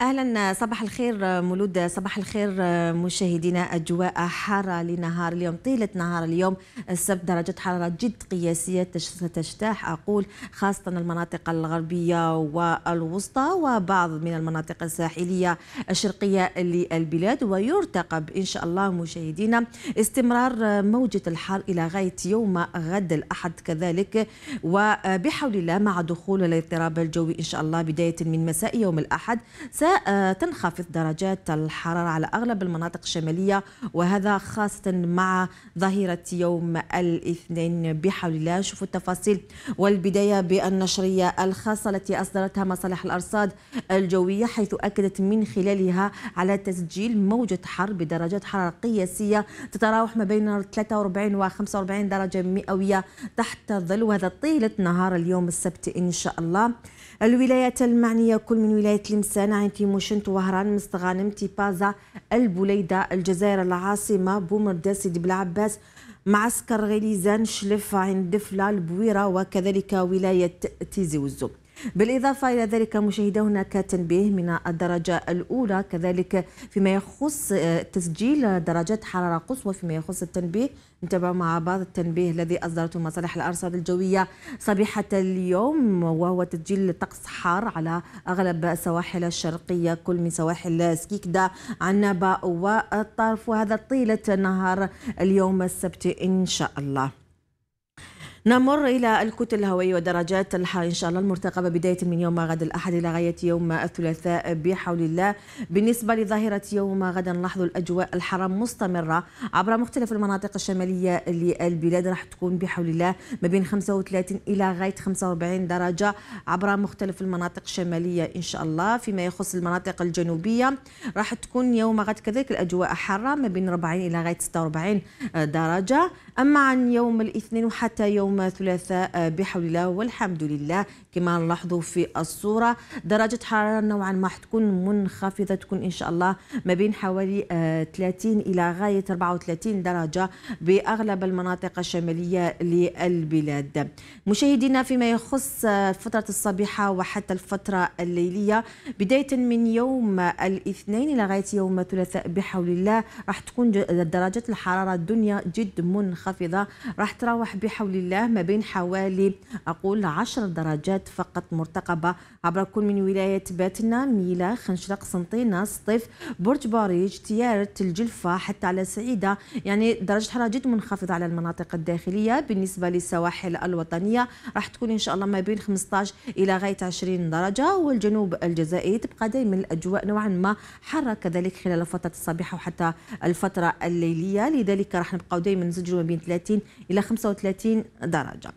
اهلا صباح الخير مولود صباح الخير مشاهدينا اجواء حاره لنهار اليوم طيله نهار اليوم السبت درجه حراره جد قياسيه ستجتاح اقول خاصه المناطق الغربيه والوسطى وبعض من المناطق الساحليه الشرقيه للبلاد ويرتقب ان شاء الله مشاهدينا استمرار موجه الحر الى غايه يوم غد الاحد كذلك وبحول الله مع دخول الاضطراب الجوي ان شاء الله بدايه من مساء يوم الاحد آه، تنخفض درجات الحرارة على أغلب المناطق الشمالية وهذا خاصة مع ظهيرة يوم الاثنين بحول الله شوفوا التفاصيل والبداية بالنشرية الخاصة التي أصدرتها مصالح الأرصاد الجوية حيث أكدت من خلالها على تسجيل موجة حر بدرجات حرارة قياسية تتراوح ما بين 43 و 45 درجة مئوية تحت الظل وهذا طيلة نهار اليوم السبت إن شاء الله الولايات المعنية كل من ولاية لمسان عين موشنت وهران مستغانم تيبازا البوليدة الجزائر العاصمة بومرداس سيدي بلعباس معسكر غليزان شلف عند دفلة البويرة وكذلك ولاية تيزي والزوم بالإضافة إلى ذلك مشاهدة هناك تنبيه من الدرجة الأولى كذلك فيما يخص آه، تسجيل درجات حرارة قصوى فيما يخص التنبيه نتابع مع بعض التنبيه الذي أصدرته مصالح الأرصاد الجوية صبيحة اليوم وهو تسجيل طقس حار على أغلب السواحل الشرقية كل من سواحل سكيكدا عنابه والطرف وهذا طيلة نهار اليوم السبت إن شاء الله نمر إلى الكتل الهوائية ودرجات الحرارة إن شاء الله المرتقبة بداية من يوم غد الأحد إلى غاية يوم الثلاثاء بحول الله بالنسبة لظاهرة يوم غدا نلاحظ الأجواء الحارة مستمرة عبر مختلف المناطق الشمالية للبلاد راح تكون بحول الله ما بين 35 إلى غاية 45 درجة عبر مختلف المناطق الشمالية إن شاء الله فيما يخص المناطق الجنوبية راح تكون يوم غد كذلك الأجواء حارة ما بين 40 إلى غاية 46 درجة أما عن يوم الاثنين وحتى يوم الثلاثاء آه، بحول الله والحمد لله كما نلاحظوا في الصورة درجة حرارة نوعا ما حتكون منخفضة تكون إن شاء الله ما بين حوالي 30 آه، إلى غاية 34 درجة بأغلب المناطق الشمالية للبلاد مشاهدينا فيما يخص آه، فترة الصبيحة وحتى الفترة الليلية بداية من يوم الاثنين إلى غاية يوم الثلاثاء بحول الله راح تكون درجة الحرارة الدنيا جد منخفضة منخفضة راح تراوح بحول الله ما بين حوالي أقول 10 درجات فقط مرتقبة عبر كل من ولاية باتنا ميلا خنشرق سنطينة سطيف برج باريج تيارت الجلفة حتى على سعيدة يعني درجة حرارة جد منخفضة على المناطق الداخلية بالنسبة للسواحل الوطنية راح تكون إن شاء الله ما بين 15 إلى غاية 20 درجة والجنوب الجزائري تبقى دائما الأجواء نوعا ما حارة كذلك خلال فترة الصباح وحتى الفترة الليلية لذلك راح نبقاو دائما ما بين 30 إلى 35 درجة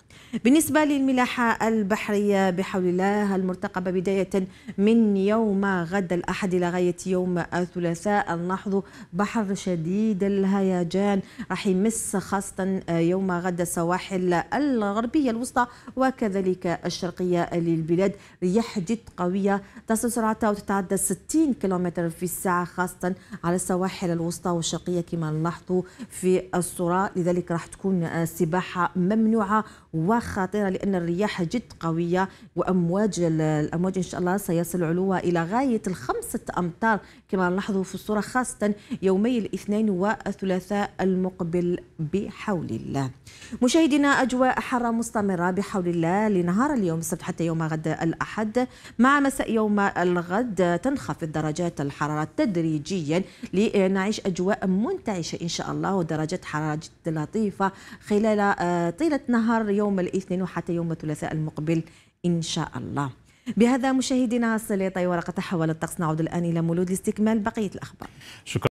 بالنسبة للملاحة البحرية بحول الله المرتقبة بداية من يوم غد الأحد إلى غاية يوم الثلاثاء نلاحظ بحر شديد الهيجان راح يمس خاصة يوم غد السواحل الغربية الوسطى وكذلك الشرقية للبلاد رياح جد قوية تصل سرعتها وتتعدى 60 كيلومتر في الساعة خاصة على السواحل الوسطى والشرقية كما نلاحظ في الصورة لذلك كذلك راح تكون السباحه آه، ممنوعه وخطيره لان الرياح جد قويه وامواج الامواج ان شاء الله سيصل علوها الى غايه الخمسه امتار كما نلاحظوا في الصوره خاصه يومي الاثنين والثلاثاء المقبل بحول الله. مشاهدينا اجواء حاره مستمره بحول الله لنهار اليوم السبت حتى يوم غد الاحد مع مساء يوم الغد تنخفض درجات الحراره تدريجيا لنعيش اجواء منتعشه ان شاء الله ودرجات حراره جدا لطيفة خلال آه، طيلة نهار يوم الاثنين وحتى يوم الثلاثاء المقبل إن شاء الله بهذا مشاهدينا السليطة ورقة حول الطقس نعود الآن إلى مولود لاستكمال بقية الأخبار شكرا